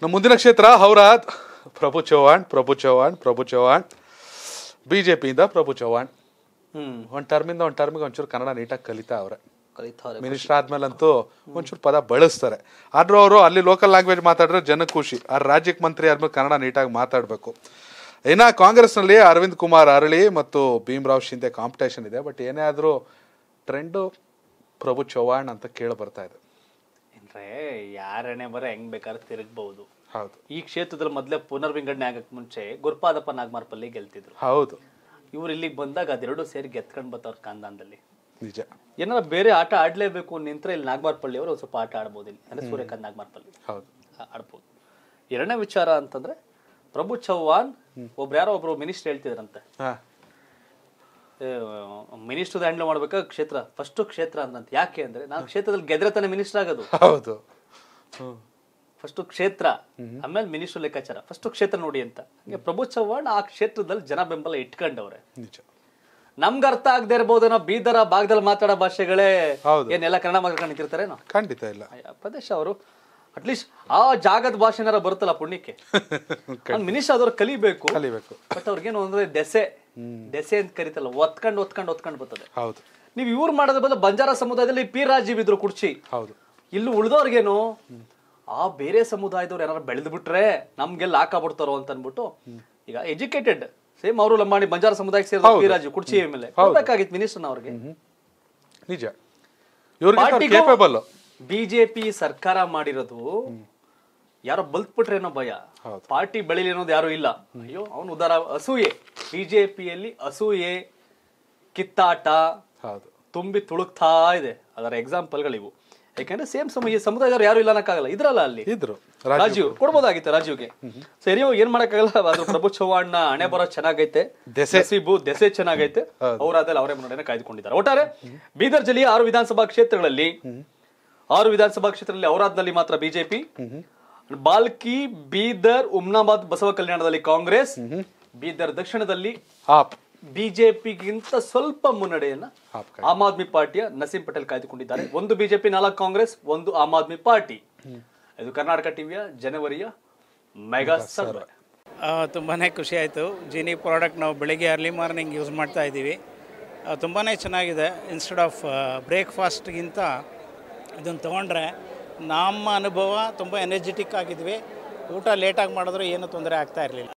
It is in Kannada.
ನಮ್ಮ ಮುಂದಿನ ಕ್ಷೇತ್ರ ಹೌರಾದ್ ಪ್ರಭು ಚೌಹಾಣ್ ಪ್ರಭು ಚೌಹಾಣ್ ಪ್ರಭು ಚೌಹಾಣ್ ಬಿ ಜೆ ಪಿಯಿಂದ ಪ್ರಭು ಚೌಹಾಣ್ ಹ್ಮ್ ಒಂದ್ ಟರ್ಮಿಂದ ಒಂದು ಟರ್ಮಿಗೆ ಒಂಚೂರು ಕನ್ನಡ ನೀಟಾಗಿ ಕಲಿತಾ ಅವ್ರೆ ಕಲಿತಾರೆ ಮಿನಿಸ್ಟರ್ ಆದ್ಮೇಲಂತೂ ಒಂಚೂರು ಪದ ಬಳಸ್ತಾರೆ ಆದ್ರೂ ಅವರು ಅಲ್ಲಿ ಲೋಕಲ್ ಲ್ಯಾಂಗ್ವೇಜ್ ಮಾತಾಡಿದ್ರೆ ಜನ ಖುಷಿ ಆ ರಾಜ್ಯಕ್ಕೆ ಮಂತ್ರಿ ಆದ್ಮೇಲೆ ಕನ್ನಡ ನೀಟಾಗಿ ಮಾತಾಡಬೇಕು ಕಾಂಗ್ರೆಸ್ ಕಾಂಗ್ರೆಸ್ನಲ್ಲಿ ಅರವಿಂದ್ ಕುಮಾರ್ ಅರಳಿ ಮತ್ತು ಭೀಮರಾವ್ ಶಿಂದೆ ಕಾಂಪಿಟೇಷನ್ ಇದೆ ಬಟ್ ಏನೇ ಆದ್ರೂ ಟ್ರೆಂಡು ಪ್ರಭು ಚೌಹಾಣ್ ಅಂತ ಕೇಳಿ ಬರ್ತಾ ಇದೆ ಏನ್ರೇ ಯಾರನೇ ಬರ ಹೆಂಗ್ ಬೇಕಾದ್ರೆ ತಿರುಗಬಹುದು ಹೌದು ಈ ಕ್ಷೇತ್ರದಲ್ಲಿ ಮೊದಲೇ ಪುನರ್ವಿಂಗಡಣೆ ಆಗಕ್ ಮುಂಚೆ ಗುರುಪಾದಪ್ಪ ನಾಗಮಾರ್ಪಲ್ಲಿ ಗೆಲ್ತಿದ್ರು ಹೌದು ಇವ್ರು ಇಲ್ಲಿಗೆ ಬಂದಾಗ ಅದೆರಡು ಸೇರಿ ಗೆತ್ಕೊಂಡ್ ಬರ್ತಾವ್ರ ಕಾಂದಾನದಲ್ಲಿ ನಿಜ ಏನಾರ ಬೇರೆ ಆಟ ಆಡ್ಲೇಬೇಕು ನಿಂತ್ರೆ ಇಲ್ಲಿ ನಾಗಮಾರ್ಪಳ್ಳಿ ಅವರು ಸ್ವಲ್ಪ ಆಟ ಆಡ್ಬೋದು ಇಲ್ಲಿ ಅಂದ್ರೆ ಸೂರ್ಯಕಾಂತ್ ನಾಗಮಾರ್ಪಲ್ಲಿ ಹೌದು ಆಡ್ಬೋದು ಎರಡನೇ ವಿಚಾರ ಅಂತಂದ್ರೆ ಪ್ರಭು ಚೌಹಾಣ್ ಒಬ್ರು ಯಾರೋ ಒಬ್ರು ಮಿನಿಸ್ಟರ್ ಹೇಳ್ತಿದ್ರಂತೆ ಮಿನಿಸ್ಟರ್ ಹ್ಯಾಂಡ್ಲ್ ಮಾಡ್ಬೇಕಾ ಕ್ಷೇತ್ರ ಫಸ್ಟ್ ಕ್ಷೇತ್ರ ಅಂತ ಯಾಕೆ ಅಂದ್ರೆ ನಾನು ಕ್ಷೇತ್ರದಲ್ಲಿ ಗೆದ್ರೆ ತಾನೇ ಮಿನಿಸ್ಟರ್ ಆಗೋದು ಹೌದು ಫಸ್ಟ್ ಕ್ಷೇತ್ರ ಆಮೇಲೆ ಮಿನಿಸ್ಟರ್ ಲೆಕ್ಕಾಚಾರ ಫಸ್ಟ್ ಕ್ಷೇತ್ರ ನೋಡಿ ಅಂತ ಪ್ರಭು ಚವ್ಹಾಣ್ ಆ ಕ್ಷೇತ್ರದಲ್ಲಿ ಜನ ಬೆಂಬಲ ಇಟ್ಕೊಂಡವ್ರೆ ನಿಜ ನಮ್ಗೆ ಅರ್ಥ ಆಗದೆ ಇರ್ಬೋದೇನೋ ಬೀದರ ಭಾಗದಲ್ಲಿ ಮಾತಾಡೋ ಭಾಷೆಗಳೇ ಏನೆಲ್ಲ ಕನ್ನಡ ಮಾತಾಡ್ಕೊಂಡು ಖಂಡಿತ ಇಲ್ಲ ಪ್ರದೇಶ ಅವರು ಅಟ್ಲೀಸ್ಟ್ ಆ ಜಾಗದ ಭಾಷೆ ಏನಾರ ಬರುತ್ತಲ್ಲ ಪುಣ್ಯಕ್ಕೆ ಮಿನಿಷ್ ಆದವ್ರು ಕಲಿಬೇಕು ಕಲಿಬೇಕು ಬಟ್ ಅವ್ರಿಗೇನು ಅಂದ್ರೆ ದೆಸೆ ದೆಸೆ ಅಂತ ಕರಿತಲ್ಲ ಒತ್ಕೊಂಡು ಒತ್ಕೊಂಡು ಒತ್ಕೊಂಡು ಬರ್ತದೆ ಹೌದು ನೀವು ಇವ್ರು ಮಾಡೋದ್ರ ಬದಲು ಬಂಜಾರ ಸಮುದಾಯದಲ್ಲಿ ಪಿ ರಾಜೀವ್ ಇದ್ರು ಕುರ್ಚಿ ಹೌದು ಇಲ್ಲಿ ಉಳಿದವ್ರಿಗೇನು ಆ ಬೇರೆ ಸಮುದಾಯದವ್ರು ಏನಾರ ಬೆಳೆದು ಬಿಟ್ರೆ ನಮ್ಗೆಲ್ಲ ಹಾಕಬಿಡ್ತಾರೋ ಅಂತ ಅನ್ಬಿಟ್ಟು ಈಗ ಎಜುಕೇಟೆಡ್ ಸೇಮ್ ಅವರು ಲಂಬಾಣಿ ಬಂಜಾರ ಸಮುದಾಯಕ್ಕೆ ಸೇರಿದ ಪಿ ರಾಜೀವ್ ಕುರ್ಚಿ ಮೇಲೆ ಕೊಡ್ಬೇಕಾಗಿತ್ತು ಮಿನಿಸ್ಟರ್ನ ಅವ್ರಿಗೆ ನಿಜ ಬಿಜೆಪಿ ಸರ್ಕಾರ ಮಾಡಿರೋದು ಯಾರೋ ಬಲ್ತ್ಬಿಟ್ರೇನೋ ಭಯ ಪಾರ್ಟಿ ಬೆಳಿಲಿ ಅನ್ನೋದು ಯಾರು ಇಲ್ಲ ಅಯ್ಯೋ ಅವನು ಉದಾರ ಅಸೂಯೆ ಬಿಜೆಪಿಯಲ್ಲಿ ಅಸೂಯೆ ಕಿತ್ತಾಟ ತುಂಬಿ ತುಳುಕ್ತಾ ಇದೆ ಅದರ ಇವು ಯಾಕಂದ್ರೆ ಸೇಮ್ ಸಮಯ ಸಮುದಾಯದವ್ರು ಯಾರು ಇಲ್ಲ ಅನ್ನಕ್ಕಾಗಲ್ಲ ಇದ್ರಲ್ಲ ಅಲ್ಲಿ ಇದ್ರು ರಾಜೀವ್ ಕೊಡ್ಬೋದಾಗಿತ್ತು ರಾಜೀವ್ಗೆ ಸರಿ ಏನ್ ಮಾಡಕ್ಕಾಗಲ್ಲ ಅದ್ರ ಪ್ರಭು ಚೌಹಾಣ್ನ ಹಣೆ ಬರೋ ಚೆನ್ನಾಗೈತೆ ಸಿಬು ದೆಸೆ ಚೆನ್ನಾಗೈತೆ ಅವರಾದಲ್ಲಿ ಅವರೇ ಮುನ್ನಡೆಯನ್ನು ಕಾಯ್ದುಕೊಂಡಿದ್ದಾರೆ ಒಟ್ಟಾರೆ ಬೀದರ್ ಜಿಲ್ಲೆಯ ಆರು ವಿಧಾನಸಭಾ ಕ್ಷೇತ್ರಗಳಲ್ಲಿ ಆರು ವಿಧಾನಸಭಾ ಕ್ಷೇತ್ರದಲ್ಲಿ ಔರಾದ್ನಲ್ಲಿ ಮಾತ್ರ ಬಿಜೆಪಿ ಬಾಲ್ಕಿ ಬೀದರ್ ಉಮ್ನಾಬಾದ್ ಬಸವ ಕಲ್ಯಾಣದಲ್ಲಿ ಕಾಂಗ್ರೆಸ್ ಬೀದರ್ ದಕ್ಷಿಣದಲ್ಲಿ ಬಿಜೆಪಿಗಿಂತ ಸ್ವಲ್ಪ ಮುನ್ನಡೆಯನ್ನ ಆಮ್ ಆದ್ಮಿ ಪಾರ್ಟಿಯ ನಸೀಂ ಪಟೇಲ್ ಕಾಯ್ದುಕೊಂಡಿದ್ದಾರೆ ಒಂದು ಬಿಜೆಪಿ ನಾಲ್ಕು ಕಾಂಗ್ರೆಸ್ ಒಂದು ಆಮ್ ಆದ್ಮಿ ಪಾರ್ಟಿ ಇದು ಕರ್ನಾಟಕ ಟಿವಿಯ ಜನವರಿಯ ಮೆಗಾ ಸರ್ವೆ ತುಂಬಾ ಖುಷಿ ಆಯಿತು ಜಿನಿ ಪ್ರಾಡಕ್ಟ್ ನಾವು ಬೆಳಿಗ್ಗೆ ಅರ್ಲಿ ಮಾರ್ನಿಂಗ್ ಯೂಸ್ ಮಾಡ್ತಾ ಇದ್ದೀವಿ ತುಂಬಾ ಚೆನ್ನಾಗಿದೆ ಇನ್ಸ್ಟೆಡ್ ಆಫ್ ಬ್ರೇಕ್ಫಾಸ್ಟ್ಗಿಂತ ಇದನ್ನು ತೊಗೊಂಡ್ರೆ ನಮ್ಮ ಅನುಭವ ತುಂಬ ಎನರ್ಜೆಟಿಕ್ ಆಗಿದ್ವಿ ಊಟ ಲೇಟಾಗಿ ಮಾಡಿದ್ರು ಏನೂ ತೊಂದರೆ ಆಗ್ತಾ ಇರಲಿಲ್ಲ